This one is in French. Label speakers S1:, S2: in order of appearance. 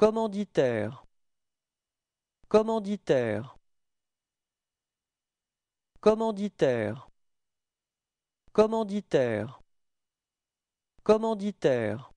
S1: Commanditaire Commanditaire Commanditaire Commanditaire Commanditaire